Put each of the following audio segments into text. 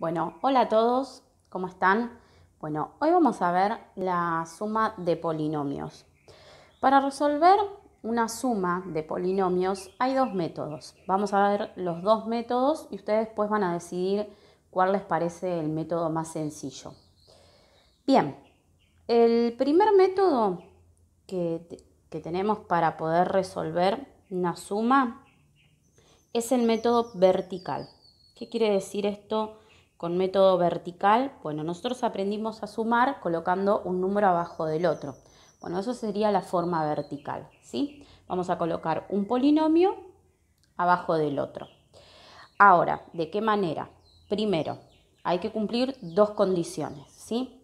Bueno, hola a todos, ¿cómo están? Bueno, hoy vamos a ver la suma de polinomios. Para resolver una suma de polinomios hay dos métodos. Vamos a ver los dos métodos y ustedes después van a decidir cuál les parece el método más sencillo. Bien, el primer método que, que tenemos para poder resolver una suma es el método vertical. ¿Qué quiere decir esto? con método vertical, bueno, nosotros aprendimos a sumar colocando un número abajo del otro. Bueno, eso sería la forma vertical, ¿sí? Vamos a colocar un polinomio abajo del otro. Ahora, ¿de qué manera? Primero, hay que cumplir dos condiciones, ¿sí?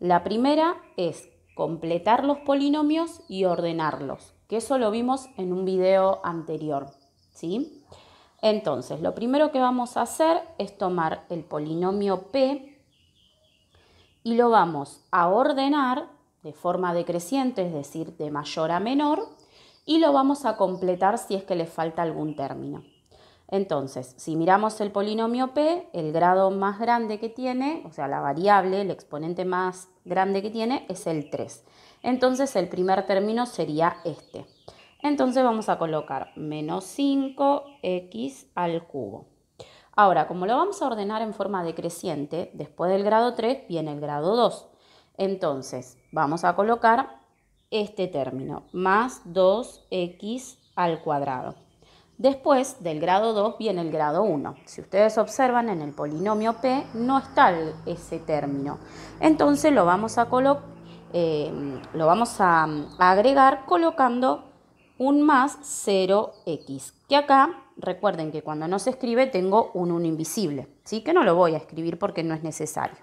La primera es completar los polinomios y ordenarlos, que eso lo vimos en un video anterior, ¿sí? Entonces, lo primero que vamos a hacer es tomar el polinomio P y lo vamos a ordenar de forma decreciente, es decir, de mayor a menor, y lo vamos a completar si es que le falta algún término. Entonces, si miramos el polinomio P, el grado más grande que tiene, o sea, la variable, el exponente más grande que tiene, es el 3. Entonces, el primer término sería este. Entonces vamos a colocar menos 5x al cubo. Ahora, como lo vamos a ordenar en forma decreciente, después del grado 3 viene el grado 2. Entonces vamos a colocar este término, más 2x al cuadrado. Después del grado 2 viene el grado 1. Si ustedes observan en el polinomio P no está ese término. Entonces lo vamos a, eh, lo vamos a mm, agregar colocando un más 0x. Que acá, recuerden que cuando no se escribe tengo un 1 invisible, ¿sí? que no lo voy a escribir porque no es necesario.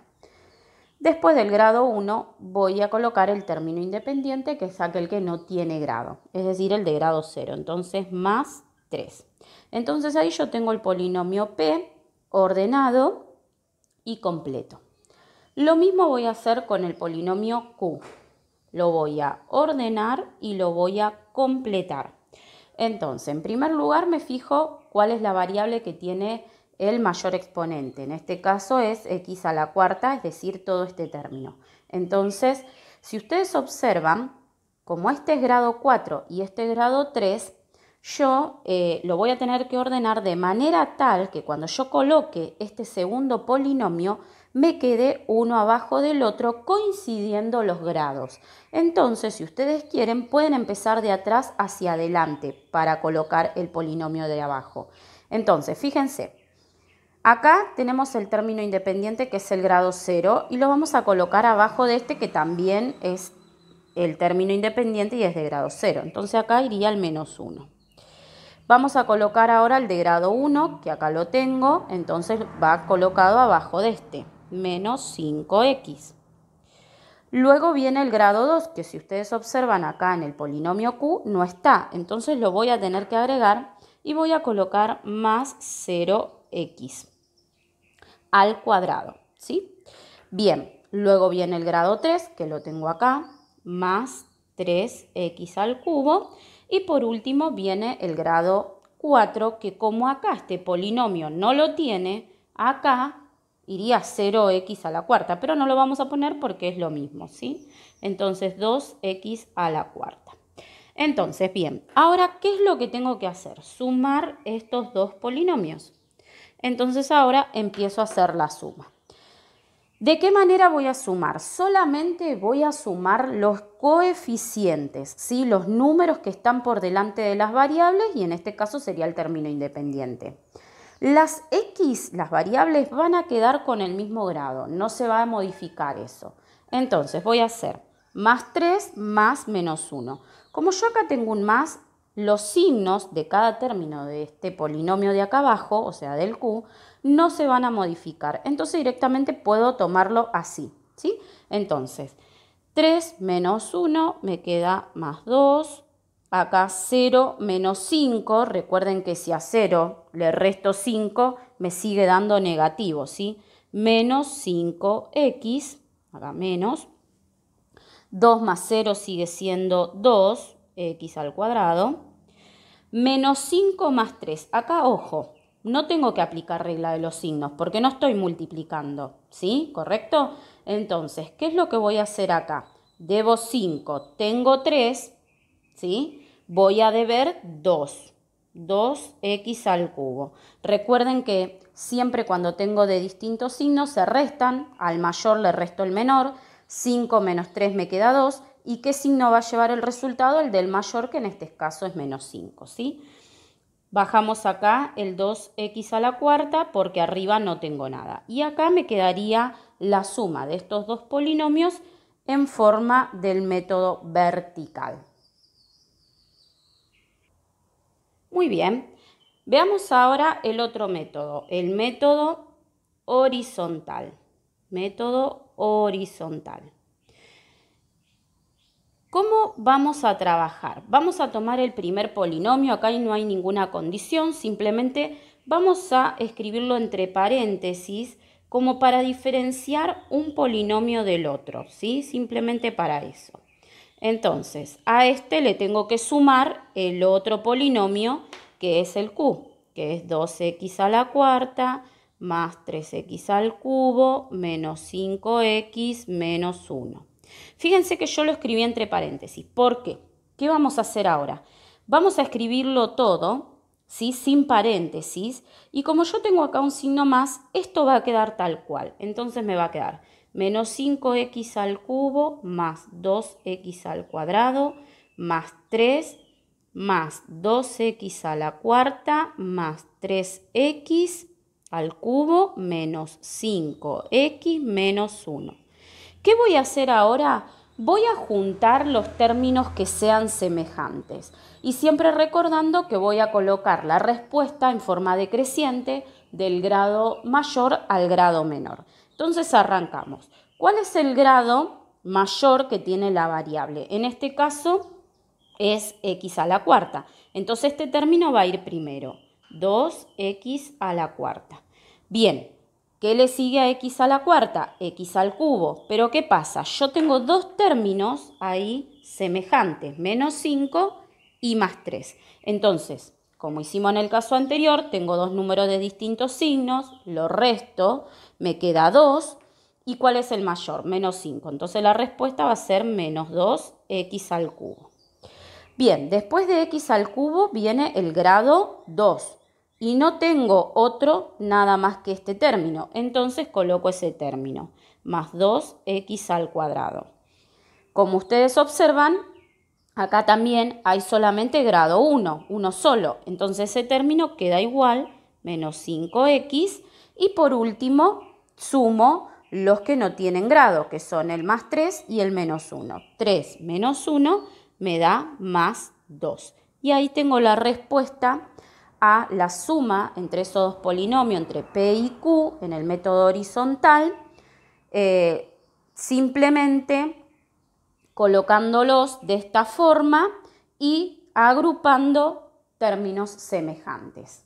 Después del grado 1 voy a colocar el término independiente que es aquel que no tiene grado, es decir, el de grado 0, entonces más 3. Entonces ahí yo tengo el polinomio P ordenado y completo. Lo mismo voy a hacer con el polinomio Q. Lo voy a ordenar y lo voy a completar. Entonces, en primer lugar me fijo cuál es la variable que tiene el mayor exponente. En este caso es x a la cuarta, es decir, todo este término. Entonces, si ustedes observan, como este es grado 4 y este es grado 3, yo eh, lo voy a tener que ordenar de manera tal que cuando yo coloque este segundo polinomio me quede uno abajo del otro coincidiendo los grados. Entonces, si ustedes quieren, pueden empezar de atrás hacia adelante para colocar el polinomio de abajo. Entonces, fíjense, Acá tenemos el término independiente que es el grado 0 y lo vamos a colocar abajo de este que también es el término independiente y es de grado 0. Entonces acá iría al menos 1. Vamos a colocar ahora el de grado 1 que acá lo tengo, entonces va colocado abajo de este menos 5x. Luego viene el grado 2, que si ustedes observan acá en el polinomio q no está, entonces lo voy a tener que agregar y voy a colocar más 0x al cuadrado, ¿sí? Bien, luego viene el grado 3, que lo tengo acá, más 3x al cubo. Y por último viene el grado 4, que como acá este polinomio no lo tiene, acá iría 0x a la cuarta, pero no lo vamos a poner porque es lo mismo, ¿sí? Entonces 2x a la cuarta. Entonces, bien, ahora, ¿qué es lo que tengo que hacer? Sumar estos dos polinomios. Entonces ahora empiezo a hacer la suma. ¿De qué manera voy a sumar? Solamente voy a sumar los coeficientes, ¿sí? los números que están por delante de las variables y en este caso sería el término independiente. Las X, las variables, van a quedar con el mismo grado, no se va a modificar eso. Entonces voy a hacer más 3 más menos 1. Como yo acá tengo un más, los signos de cada término de este polinomio de acá abajo, o sea del Q, no se van a modificar. Entonces directamente puedo tomarlo así, ¿sí? Entonces, 3 menos 1 me queda más 2, Acá 0 menos 5, recuerden que si a 0 le resto 5, me sigue dando negativo, ¿sí? Menos 5x, acá menos. 2 más 0 sigue siendo 2x al cuadrado. Menos 5 más 3. Acá, ojo, no tengo que aplicar regla de los signos porque no estoy multiplicando, ¿sí? ¿Correcto? Entonces, ¿qué es lo que voy a hacer acá? Debo 5, tengo 3, ¿sí? voy a deber 2, 2x al cubo. Recuerden que siempre cuando tengo de distintos signos se restan, al mayor le resto el menor, 5 menos 3 me queda 2, ¿y qué signo va a llevar el resultado? El del mayor, que en este caso es menos 5, Bajamos acá el 2x a la cuarta porque arriba no tengo nada. Y acá me quedaría la suma de estos dos polinomios en forma del método vertical. Muy bien, veamos ahora el otro método, el método horizontal. Método horizontal. ¿Cómo vamos a trabajar? Vamos a tomar el primer polinomio, acá no hay ninguna condición, simplemente vamos a escribirlo entre paréntesis como para diferenciar un polinomio del otro, ¿sí? Simplemente para eso. Entonces, a este le tengo que sumar el otro polinomio que es el q, que es 2x a la cuarta más 3x al cubo menos 5x menos 1. Fíjense que yo lo escribí entre paréntesis. ¿Por qué? ¿Qué vamos a hacer ahora? Vamos a escribirlo todo, ¿sí? Sin paréntesis. Y como yo tengo acá un signo más, esto va a quedar tal cual. Entonces me va a quedar menos 5x al cubo más 2x al cuadrado más 3 más 2x a la cuarta más 3x al cubo menos 5x menos 1. ¿Qué voy a hacer ahora? Voy a juntar los términos que sean semejantes y siempre recordando que voy a colocar la respuesta en forma decreciente del grado mayor al grado menor. Entonces arrancamos. ¿Cuál es el grado mayor que tiene la variable? En este caso es x a la cuarta. Entonces este término va a ir primero. 2x a la cuarta. Bien, ¿qué le sigue a x a la cuarta? x al cubo. Pero ¿qué pasa? Yo tengo dos términos ahí semejantes, menos 5 y más 3. Entonces, como hicimos en el caso anterior, tengo dos números de distintos signos, lo resto, me queda 2. ¿Y cuál es el mayor? Menos 5. Entonces la respuesta va a ser menos 2x al cubo. Bien, después de x al cubo viene el grado 2. Y no tengo otro nada más que este término. Entonces coloco ese término, más 2x al cuadrado. Como ustedes observan, Acá también hay solamente grado 1, uno solo. Entonces ese término queda igual, menos 5x. Y por último, sumo los que no tienen grado, que son el más 3 y el menos 1. 3 menos 1 me da más 2. Y ahí tengo la respuesta a la suma entre esos dos polinomios, entre P y Q, en el método horizontal, eh, simplemente colocándolos de esta forma y agrupando términos semejantes.